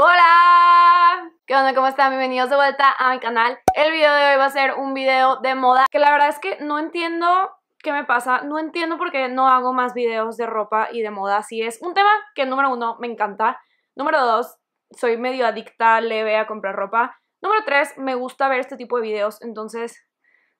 ¡Hola! ¿Qué onda? ¿Cómo están? Bienvenidos de vuelta a mi canal. El video de hoy va a ser un video de moda que la verdad es que no entiendo qué me pasa. No entiendo por qué no hago más videos de ropa y de moda. Así es un tema que, número uno, me encanta. Número dos, soy medio adicta leve a comprar ropa. Número tres, me gusta ver este tipo de videos. Entonces,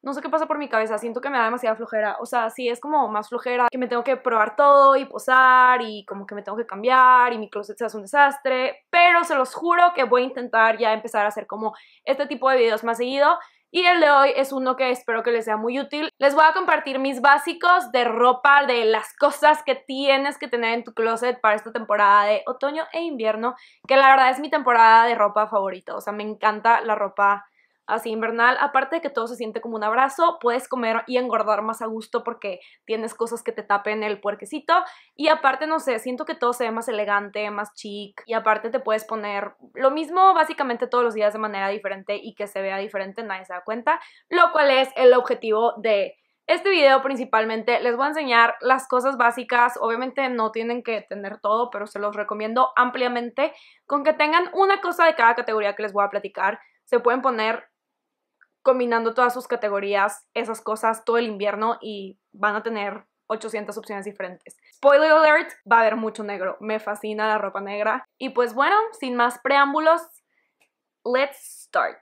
no sé qué pasa por mi cabeza, siento que me da demasiada flojera. O sea, sí es como más flojera que me tengo que probar todo y posar y como que me tengo que cambiar y mi closet se hace un desastre. Pero se los juro que voy a intentar ya empezar a hacer como este tipo de videos más seguido. Y el de hoy es uno que espero que les sea muy útil. Les voy a compartir mis básicos de ropa, de las cosas que tienes que tener en tu closet para esta temporada de otoño e invierno, que la verdad es mi temporada de ropa favorita. O sea, me encanta la ropa así invernal. Aparte de que todo se siente como un abrazo, puedes comer y engordar más a gusto porque tienes cosas que te tapen el puerquecito. Y aparte, no sé, siento que todo se ve más elegante, más chic. Y aparte te puedes poner lo mismo básicamente todos los días de manera diferente y que se vea diferente, nadie se da cuenta. Lo cual es el objetivo de este video principalmente les voy a enseñar las cosas básicas, obviamente no tienen que tener todo, pero se los recomiendo ampliamente, con que tengan una cosa de cada categoría que les voy a platicar, se pueden poner combinando todas sus categorías, esas cosas, todo el invierno y van a tener 800 opciones diferentes. Spoiler alert, va a haber mucho negro. Me fascina la ropa negra. Y pues bueno, sin más preámbulos, let's start.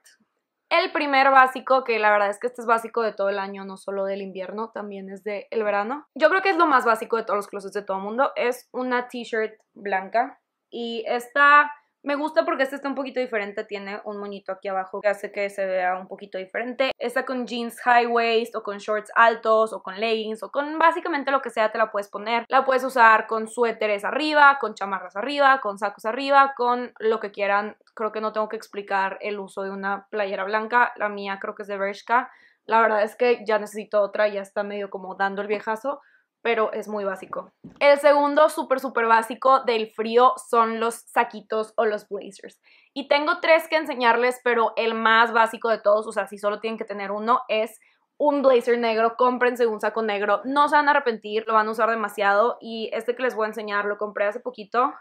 El primer básico, que la verdad es que este es básico de todo el año, no solo del invierno, también es del el verano. Yo creo que es lo más básico de todos los closets de todo el mundo. Es una t-shirt blanca. Y esta me gusta porque este está un poquito diferente, tiene un moñito aquí abajo que hace que se vea un poquito diferente. Esta con jeans high waist o con shorts altos o con leggings o con básicamente lo que sea te la puedes poner. La puedes usar con suéteres arriba, con chamarras arriba, con sacos arriba, con lo que quieran. Creo que no tengo que explicar el uso de una playera blanca. La mía creo que es de Bershka. La verdad es que ya necesito otra, ya está medio como dando el viejazo pero es muy básico. El segundo súper, súper básico del frío son los saquitos o los blazers. Y tengo tres que enseñarles, pero el más básico de todos, o sea, si solo tienen que tener uno, es un blazer negro, Comprense un saco negro, no se van a arrepentir, lo van a usar demasiado y este que les voy a enseñar lo compré hace poquito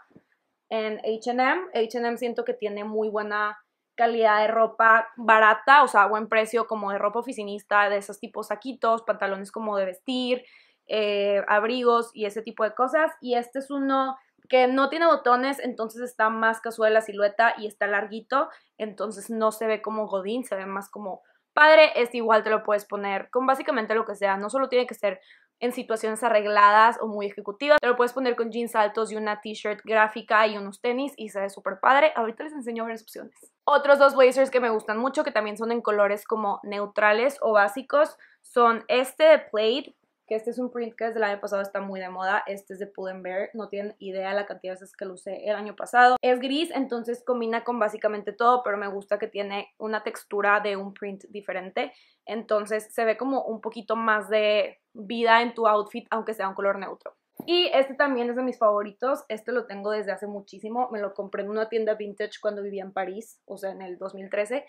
en H&M, H&M siento que tiene muy buena calidad de ropa barata, o sea, buen precio como de ropa oficinista, de esos tipos saquitos, pantalones como de vestir, eh, abrigos y ese tipo de cosas. Y este es uno que no tiene botones, entonces está más casual la silueta y está larguito, entonces no se ve como godín, se ve más como padre, este igual te lo puedes poner con básicamente lo que sea, no solo tiene que ser en situaciones arregladas o muy ejecutivas, te lo puedes poner con jeans altos y una t-shirt gráfica y unos tenis y se ve súper padre, ahorita les enseño varias opciones. Otros dos blazers que me gustan mucho, que también son en colores como neutrales o básicos, son este de Plaid, que este es un print que desde el año pasado está muy de moda, este es de Pull&Bear, Bear, no tienen idea la cantidad de veces que lo usé el año pasado. Es gris, entonces combina con básicamente todo, pero me gusta que tiene una textura de un print diferente, entonces se ve como un poquito más de vida en tu outfit, aunque sea un color neutro. Y este también es de mis favoritos, este lo tengo desde hace muchísimo, me lo compré en una tienda vintage cuando vivía en París, o sea en el 2013,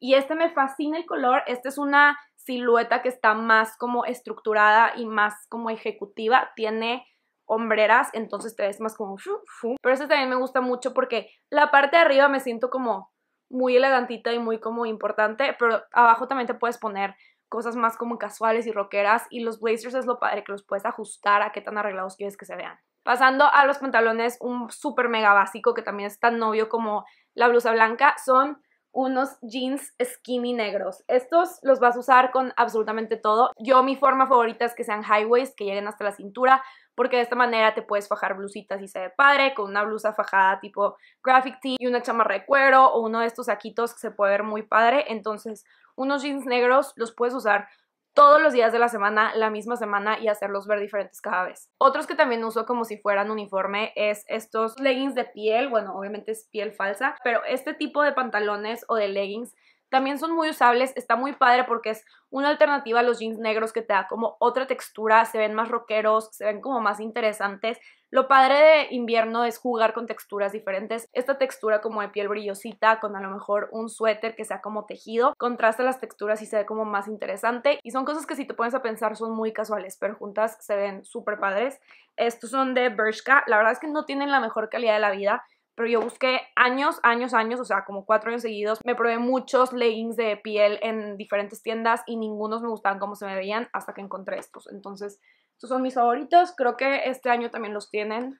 y este me fascina el color, esta es una silueta que está más como estructurada y más como ejecutiva, tiene hombreras, entonces te ves más como... Pero este también me gusta mucho porque la parte de arriba me siento como muy elegantita y muy como importante, pero abajo también te puedes poner cosas más como casuales y rockeras y los blazers es lo padre que los puedes ajustar a qué tan arreglados quieres que se vean. Pasando a los pantalones, un súper mega básico que también es tan novio como la blusa blanca, son unos jeans skinny negros. Estos los vas a usar con absolutamente todo. Yo mi forma favorita es que sean high waist, que lleguen hasta la cintura, porque de esta manera te puedes fajar blusitas y se ve padre, con una blusa fajada tipo graphic tee y una chamarra de cuero o uno de estos saquitos que se puede ver muy padre. Entonces, unos jeans negros los puedes usar todos los días de la semana, la misma semana y hacerlos ver diferentes cada vez. Otros que también uso como si fueran uniforme es estos leggings de piel, bueno, obviamente es piel falsa, pero este tipo de pantalones o de leggings también son muy usables, está muy padre porque es una alternativa a los jeans negros que te da como otra textura, se ven más rockeros, se ven como más interesantes. Lo padre de invierno es jugar con texturas diferentes. Esta textura como de piel brillosita con a lo mejor un suéter que sea como tejido, contrasta las texturas y se ve como más interesante. Y son cosas que si te pones a pensar son muy casuales, pero juntas se ven súper padres. Estos son de Bershka. La verdad es que no tienen la mejor calidad de la vida pero yo busqué años, años, años, o sea, como cuatro años seguidos. Me probé muchos leggings de piel en diferentes tiendas y ningunos me gustaban cómo se me veían hasta que encontré estos. Entonces, estos son mis favoritos. Creo que este año también los tienen.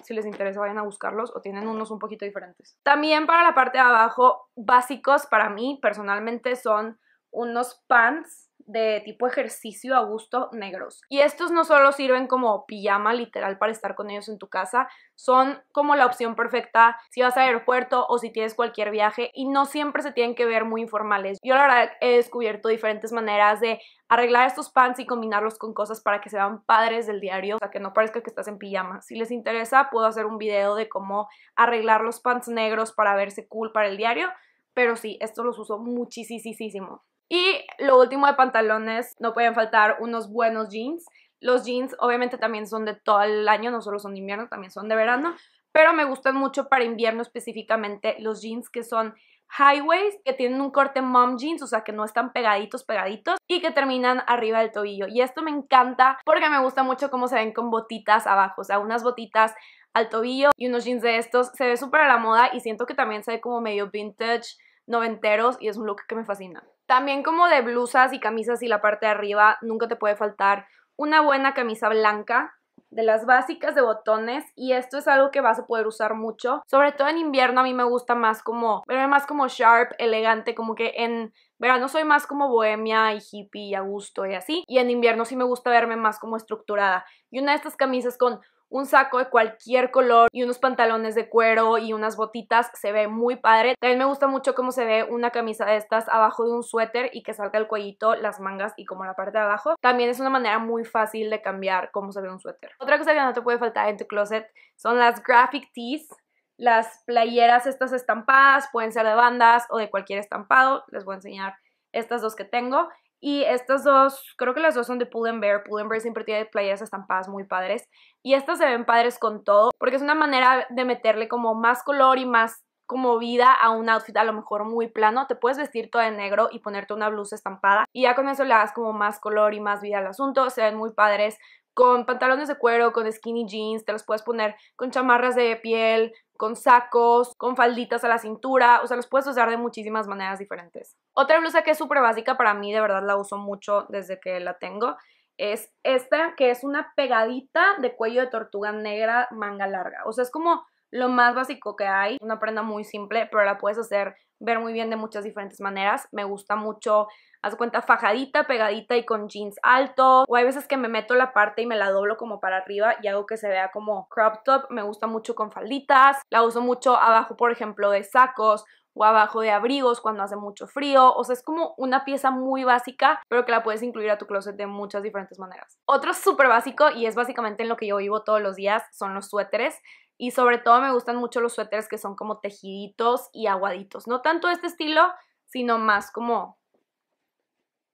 Si les interesa, vayan a buscarlos o tienen unos un poquito diferentes. También para la parte de abajo, básicos para mí personalmente son unos pants de tipo ejercicio a gusto negros. Y estos no solo sirven como pijama literal para estar con ellos en tu casa, son como la opción perfecta si vas al aeropuerto o si tienes cualquier viaje y no siempre se tienen que ver muy informales. Yo la verdad he descubierto diferentes maneras de arreglar estos pants y combinarlos con cosas para que se padres del diario, o sea, que no parezca que estás en pijama. Si les interesa, puedo hacer un video de cómo arreglar los pants negros para verse cool para el diario, pero sí, estos los uso muchísimo. Y lo último de pantalones, no pueden faltar unos buenos jeans. Los jeans obviamente también son de todo el año, no solo son de invierno, también son de verano, pero me gustan mucho para invierno específicamente los jeans que son high waist, que tienen un corte mom jeans, o sea que no están pegaditos, pegaditos, y que terminan arriba del tobillo. Y esto me encanta porque me gusta mucho cómo se ven con botitas abajo, o sea, unas botitas al tobillo y unos jeans de estos. Se ve súper a la moda y siento que también se ve como medio vintage, noventeros, y es un look que me fascina. También como de blusas y camisas y la parte de arriba, nunca te puede faltar una buena camisa blanca, de las básicas de botones y esto es algo que vas a poder usar mucho, sobre todo en invierno a mí me gusta más como, verme más como sharp, elegante, como que en verano soy más como bohemia y hippie y a gusto y así, y en invierno sí me gusta verme más como estructurada. Y una de estas camisas con un saco de cualquier color y unos pantalones de cuero y unas botitas, se ve muy padre. También me gusta mucho cómo se ve una camisa de estas abajo de un suéter y que salga el cuellito, las mangas y como la parte de abajo. También es una manera muy fácil de cambiar cómo se ve un suéter. Otra cosa que no te puede faltar en tu closet son las graphic tees las playeras estas estampadas, pueden ser de bandas o de cualquier estampado, les voy a enseñar estas dos que tengo y estas dos, creo que las dos son de Pull and Bear. Pull and Bear siempre tiene playas estampadas muy padres. Y estas se ven padres con todo, porque es una manera de meterle como más color y más como vida a un outfit a lo mejor muy plano. Te puedes vestir todo de negro y ponerte una blusa estampada. Y ya con eso le das como más color y más vida al asunto. Se ven muy padres con pantalones de cuero, con skinny jeans, te los puedes poner con chamarras de piel, con sacos, con falditas a la cintura, o sea, los puedes usar de muchísimas maneras diferentes. Otra blusa que es súper básica para mí, de verdad la uso mucho desde que la tengo, es esta, que es una pegadita de cuello de tortuga negra, manga larga. O sea, es como lo más básico que hay, una prenda muy simple, pero la puedes hacer ver muy bien de muchas diferentes maneras. Me gusta mucho, haz cuenta, fajadita, pegadita y con jeans alto. O hay veces que me meto la parte y me la doblo como para arriba y hago que se vea como crop top. Me gusta mucho con falditas. La uso mucho abajo, por ejemplo, de sacos o abajo de abrigos cuando hace mucho frío. O sea, es como una pieza muy básica, pero que la puedes incluir a tu closet de muchas diferentes maneras. Otro súper básico, y es básicamente en lo que yo vivo todos los días, son los suéteres. Y sobre todo me gustan mucho los suéteres que son como tejiditos y aguaditos. No tanto este estilo, sino más como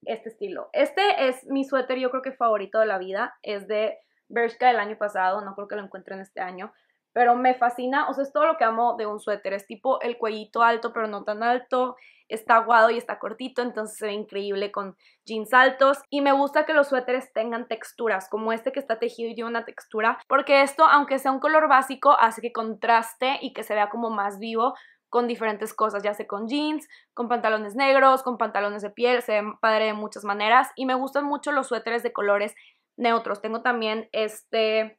este estilo. Este es mi suéter, yo creo que favorito de la vida. Es de Bershka del año pasado, no creo que lo encuentren este año. Pero me fascina, o sea, es todo lo que amo de un suéter. Es tipo el cuellito alto, pero no tan alto está aguado y está cortito, entonces se ve increíble con jeans altos. Y me gusta que los suéteres tengan texturas, como este que está tejido y tiene una textura, porque esto, aunque sea un color básico, hace que contraste y que se vea como más vivo con diferentes cosas, ya sea con jeans, con pantalones negros, con pantalones de piel, se ve padre de muchas maneras. Y me gustan mucho los suéteres de colores neutros. Tengo también este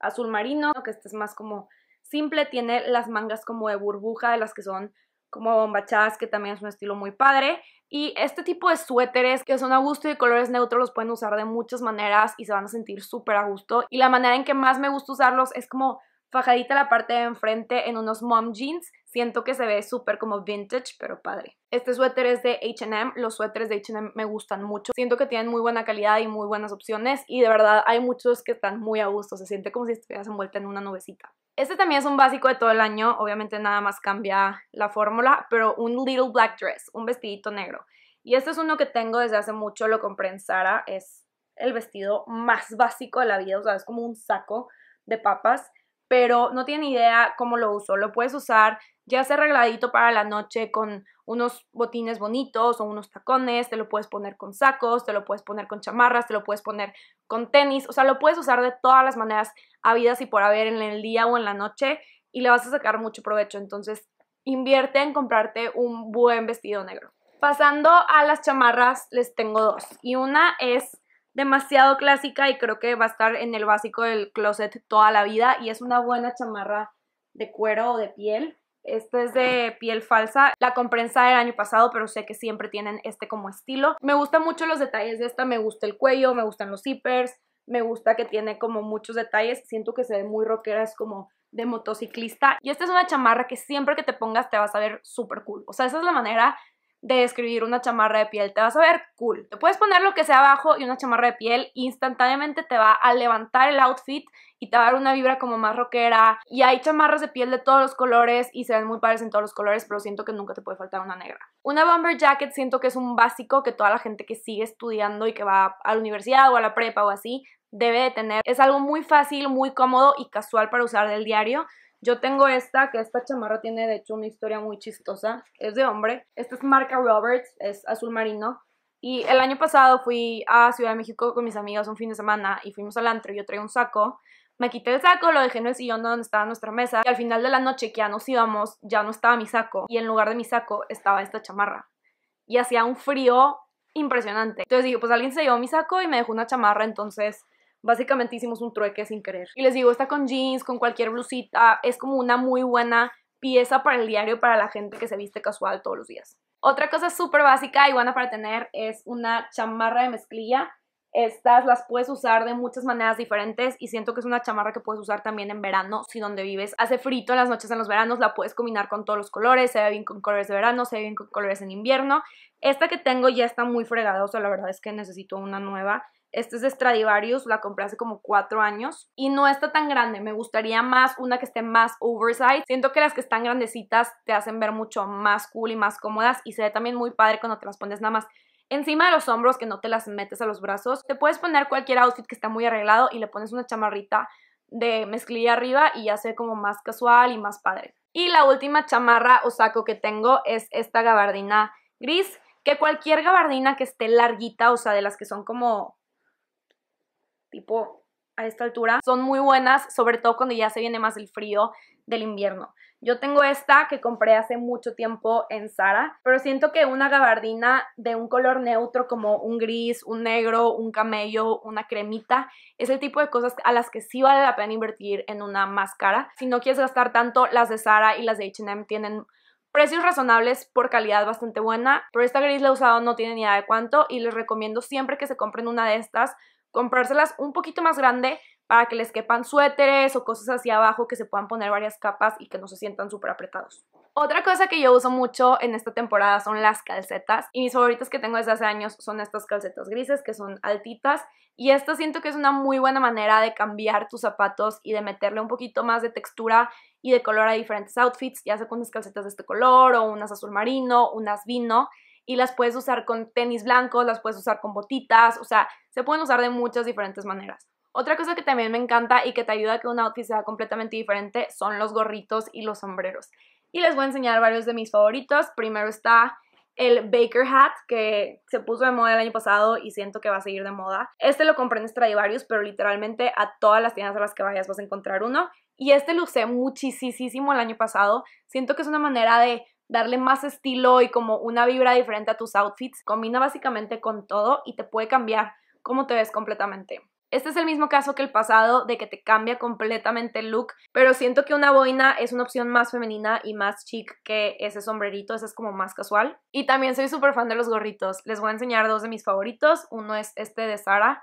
azul marino, que este es más como simple, tiene las mangas como de burbuja, de las que son como bombachas, que también es un estilo muy padre. Y este tipo de suéteres que son a gusto y de colores neutros los pueden usar de muchas maneras y se van a sentir súper a gusto. Y la manera en que más me gusta usarlos es como Fajadita la parte de enfrente en unos mom jeans. Siento que se ve súper como vintage, pero padre. Este suéter es de H&M. Los suéteres de H&M me gustan mucho. Siento que tienen muy buena calidad y muy buenas opciones. Y de verdad hay muchos que están muy a gusto. Se siente como si estuvieras envuelta en una nubecita. Este también es un básico de todo el año. Obviamente nada más cambia la fórmula. Pero un little black dress. Un vestidito negro. Y este es uno que tengo desde hace mucho. Lo compré en Zara. Es el vestido más básico de la vida. O sea, es como un saco de papas pero no tiene idea cómo lo uso. Lo puedes usar ya sea arregladito para la noche con unos botines bonitos o unos tacones, te lo puedes poner con sacos, te lo puedes poner con chamarras, te lo puedes poner con tenis, o sea, lo puedes usar de todas las maneras habidas y por haber en el día o en la noche y le vas a sacar mucho provecho. Entonces, invierte en comprarte un buen vestido negro. Pasando a las chamarras, les tengo dos y una es demasiado clásica y creo que va a estar en el básico del closet toda la vida y es una buena chamarra de cuero o de piel. Esta es de piel falsa. La compré en el año pasado, pero sé que siempre tienen este como estilo. Me gustan mucho los detalles de esta. Me gusta el cuello, me gustan los zippers, me gusta que tiene como muchos detalles. Siento que se ve muy rockera, es como de motociclista. Y esta es una chamarra que siempre que te pongas te vas a ver súper cool. O sea, esa es la manera de escribir una chamarra de piel. Te vas a ver cool. Te puedes poner lo que sea abajo y una chamarra de piel instantáneamente te va a levantar el outfit y te va a dar una vibra como más rockera. Y hay chamarras de piel de todos los colores y se ven muy padres en todos los colores, pero siento que nunca te puede faltar una negra. Una bomber jacket siento que es un básico que toda la gente que sigue estudiando y que va a la universidad o a la prepa o así debe de tener. Es algo muy fácil, muy cómodo y casual para usar del diario. Yo tengo esta, que esta chamarra tiene de hecho una historia muy chistosa. Es de hombre. Esta es marca Roberts, es azul marino. Y el año pasado fui a Ciudad de México con mis amigas un fin de semana y fuimos al antro. Yo traía un saco. Me quité el saco, lo dejé en el sillón donde estaba nuestra mesa. Y al final de la noche que ya nos íbamos, ya no estaba mi saco. Y en lugar de mi saco estaba esta chamarra. Y hacía un frío impresionante. Entonces dije, pues alguien se llevó mi saco y me dejó una chamarra. Entonces Básicamente hicimos un trueque sin querer. Y les digo, está con jeans, con cualquier blusita, es como una muy buena pieza para el diario para la gente que se viste casual todos los días. Otra cosa súper básica y buena para tener es una chamarra de mezclilla. Estas las puedes usar de muchas maneras diferentes y siento que es una chamarra que puedes usar también en verano si donde vives hace frito en las noches en los veranos, la puedes combinar con todos los colores, se ve bien con colores de verano, se ve bien con colores en invierno. Esta que tengo ya está muy fregada, o sea, la verdad es que necesito una nueva. Este es de Stradivarius, la compré hace como cuatro años y no está tan grande. Me gustaría más una que esté más oversized. Siento que las que están grandecitas te hacen ver mucho más cool y más cómodas y se ve también muy padre cuando te las pones nada más encima de los hombros que no te las metes a los brazos. Te puedes poner cualquier outfit que está muy arreglado y le pones una chamarrita de mezclilla arriba y ya se ve como más casual y más padre. Y la última chamarra o saco que tengo es esta gabardina gris, que cualquier gabardina que esté larguita, o sea, de las que son como tipo a esta altura, son muy buenas, sobre todo cuando ya se viene más el frío del invierno. Yo tengo esta que compré hace mucho tiempo en Zara, pero siento que una gabardina de un color neutro como un gris, un negro, un camello, una cremita, es el tipo de cosas a las que sí vale la pena invertir en una máscara. Si no quieres gastar tanto, las de Zara y las de H&M tienen precios razonables por calidad bastante buena, pero esta gris la he usado no tiene ni idea de cuánto y les recomiendo siempre que se compren una de estas comprárselas un poquito más grande para que les quepan suéteres o cosas hacia abajo que se puedan poner varias capas y que no se sientan súper apretados. Otra cosa que yo uso mucho en esta temporada son las calcetas y mis favoritas que tengo desde hace años son estas calcetas grises que son altitas y esta siento que es una muy buena manera de cambiar tus zapatos y de meterle un poquito más de textura y de color a diferentes outfits, ya sea con unas calcetas de este color o unas azul marino, unas vino y las puedes usar con tenis blancos, las puedes usar con botitas, o sea, se pueden usar de muchas diferentes maneras. Otra cosa que también me encanta y que te ayuda a que un outfit sea completamente diferente son los gorritos y los sombreros. Y les voy a enseñar varios de mis favoritos. Primero está el Baker Hat, que se puso de moda el año pasado y siento que va a seguir de moda. Este lo compré en varios, pero literalmente a todas las tiendas a las que vayas vas a encontrar uno. Y este lo usé muchísimo el año pasado. Siento que es una manera de darle más estilo y como una vibra diferente a tus outfits. Combina básicamente con todo y te puede cambiar cómo te ves completamente. Este es el mismo caso que el pasado de que te cambia completamente el look, pero siento que una boina es una opción más femenina y más chic que ese sombrerito, ese es como más casual. Y también soy súper fan de los gorritos, les voy a enseñar dos de mis favoritos, uno es este de Sara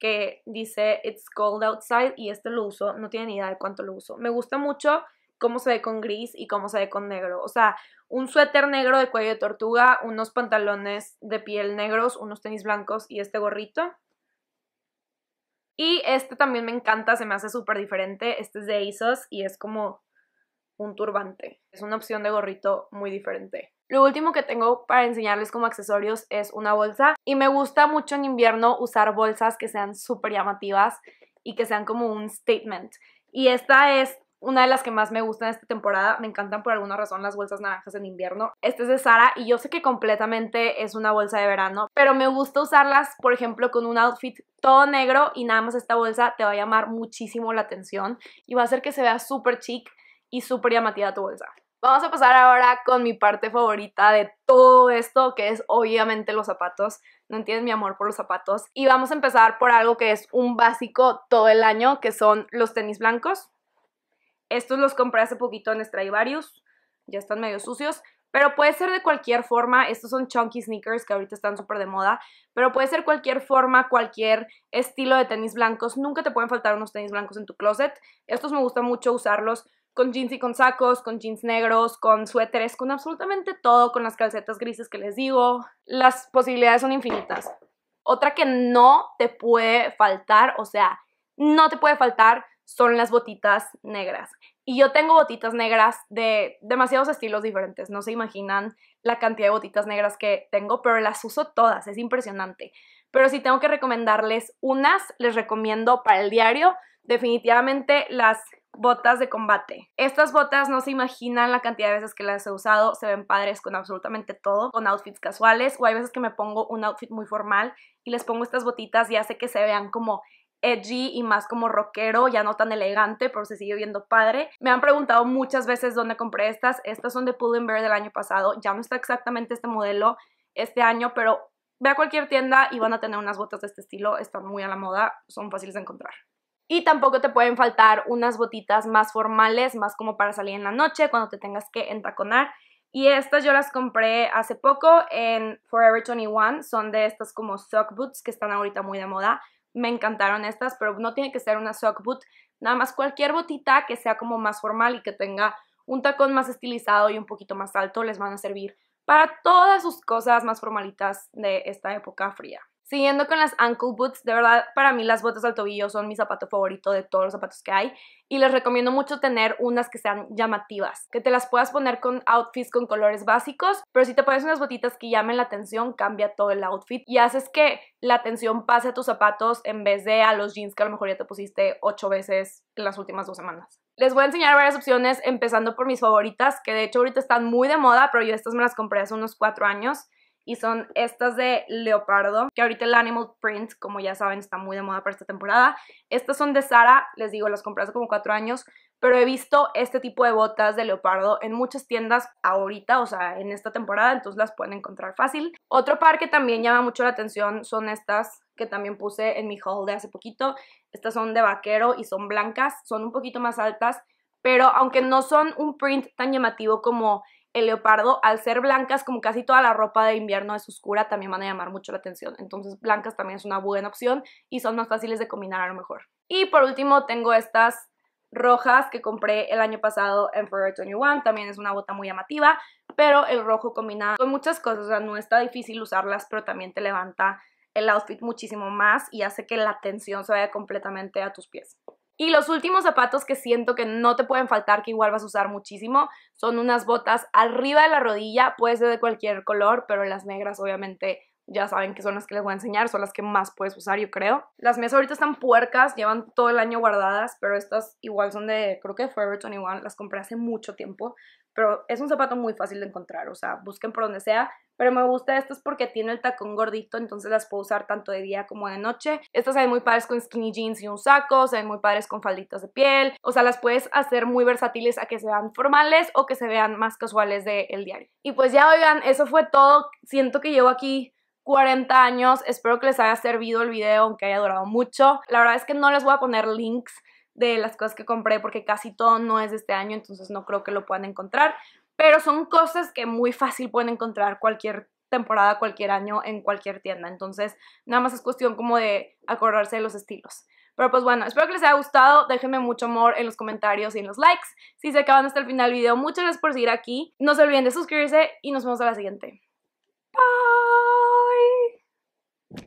que dice It's cold outside y este lo uso, no tiene ni idea de cuánto lo uso. Me gusta mucho cómo se ve con gris y cómo se ve con negro. O sea, un suéter negro de cuello de tortuga, unos pantalones de piel negros, unos tenis blancos y este gorrito. Y este también me encanta, se me hace súper diferente. Este es de ASOS y es como un turbante. Es una opción de gorrito muy diferente. Lo último que tengo para enseñarles como accesorios es una bolsa y me gusta mucho en invierno usar bolsas que sean súper llamativas y que sean como un statement. Y esta es una de las que más me gustan esta temporada. Me encantan por alguna razón las bolsas naranjas en invierno. Esta es de Sara y yo sé que completamente es una bolsa de verano, pero me gusta usarlas, por ejemplo, con un outfit todo negro y nada más esta bolsa te va a llamar muchísimo la atención y va a hacer que se vea súper chic y súper llamativa tu bolsa. Vamos a pasar ahora con mi parte favorita de todo esto, que es obviamente los zapatos. No entiendes mi amor por los zapatos. Y vamos a empezar por algo que es un básico todo el año, que son los tenis blancos. Estos los compré hace poquito en varios, ya están medio sucios, pero puede ser de cualquier forma. Estos son chunky sneakers que ahorita están súper de moda, pero puede ser cualquier forma, cualquier estilo de tenis blancos. Nunca te pueden faltar unos tenis blancos en tu closet. Estos me gusta mucho usarlos con jeans y con sacos, con jeans negros, con suéteres, con absolutamente todo, con las calcetas grises que les digo. Las posibilidades son infinitas. Otra que no te puede faltar, o sea, no te puede faltar son las botitas negras. Y yo tengo botitas negras de demasiados estilos diferentes. No se imaginan la cantidad de botitas negras que tengo, pero las uso todas. Es impresionante. Pero si tengo que recomendarles unas, les recomiendo para el diario definitivamente las botas de combate. Estas botas no se imaginan la cantidad de veces que las he usado, se ven padres con absolutamente todo, con outfits casuales o hay veces que me pongo un outfit muy formal y les pongo estas botitas y hace que se vean como edgy y más como rockero, ya no tan elegante, pero se sigue viendo padre. Me han preguntado muchas veces dónde compré estas. Estas son de Pull Bear del año pasado. Ya no está exactamente este modelo este año, pero ve a cualquier tienda y van a tener unas botas de este estilo. Están muy a la moda, son fáciles de encontrar. Y tampoco te pueden faltar unas botitas más formales, más como para salir en la noche, cuando te tengas que entaconar. Y estas yo las compré hace poco en Forever 21. Son de estas como sock boots que están ahorita muy de moda me encantaron estas, pero no tiene que ser una sock boot, nada más cualquier botita que sea como más formal y que tenga un tacón más estilizado y un poquito más alto les van a servir para todas sus cosas más formalitas de esta época fría. Siguiendo con las ankle boots, de verdad para mí las botas al tobillo son mi zapato favorito de todos los zapatos que hay y les recomiendo mucho tener unas que sean llamativas, que te las puedas poner con outfits con colores básicos, pero si te pones unas botitas que llamen la atención, cambia todo el outfit y haces que la atención pase a tus zapatos en vez de a los jeans que a lo mejor ya te pusiste ocho veces en las últimas dos semanas. Les voy a enseñar varias opciones, empezando por mis favoritas, que de hecho ahorita están muy de moda, pero yo estas me las compré hace unos cuatro años y son estas de leopardo, que ahorita el animal print, como ya saben, está muy de moda para esta temporada. Estas son de Sara, les digo, las compré hace como cuatro años, pero he visto este tipo de botas de leopardo en muchas tiendas ahorita, o sea, en esta temporada, entonces las pueden encontrar fácil. Otro par que también llama mucho la atención son estas que también puse en mi haul de hace poquito. Estas son de vaquero y son blancas, son un poquito más altas, pero aunque no son un print tan llamativo como el leopardo, al ser blancas, como casi toda la ropa de invierno es oscura, también van a llamar mucho la atención. Entonces, blancas también es una buena opción y son más fáciles de combinar a lo mejor. Y por último, tengo estas rojas que compré el año pasado en Forever 21. También es una bota muy llamativa, pero el rojo combina con muchas cosas. O sea, no está difícil usarlas, pero también te levanta el outfit muchísimo más y hace que la atención se vaya completamente a tus pies. Y los últimos zapatos que siento que no te pueden faltar, que igual vas a usar muchísimo, son unas botas arriba de la rodilla, puede ser de cualquier color, pero las negras obviamente ya saben que son las que les voy a enseñar, son las que más puedes usar, yo creo. Las mías ahorita están puercas, llevan todo el año guardadas, pero estas igual son de, creo que Forever 21, las compré hace mucho tiempo, pero es un zapato muy fácil de encontrar, o sea, busquen por donde sea. Pero me gusta estas porque tiene el tacón gordito, entonces las puedo usar tanto de día como de noche. Estas se ven muy padres con skinny jeans y un saco, se ven muy padres con falditas de piel. O sea, las puedes hacer muy versátiles a que se vean formales o que se vean más casuales del el diario. Y pues ya, oigan, eso fue todo. Siento que llevo aquí 40 años. Espero que les haya servido el video, aunque haya durado mucho. La verdad es que no les voy a poner links de las cosas que compré porque casi todo no es de este año, entonces no creo que lo puedan encontrar. Pero son cosas que muy fácil pueden encontrar cualquier temporada, cualquier año, en cualquier tienda. Entonces, nada más es cuestión como de acordarse de los estilos. Pero pues bueno, espero que les haya gustado. Déjenme mucho amor en los comentarios y en los likes. Si se acaban hasta el final del video, muchas gracias por seguir aquí. No se olviden de suscribirse y nos vemos a la siguiente.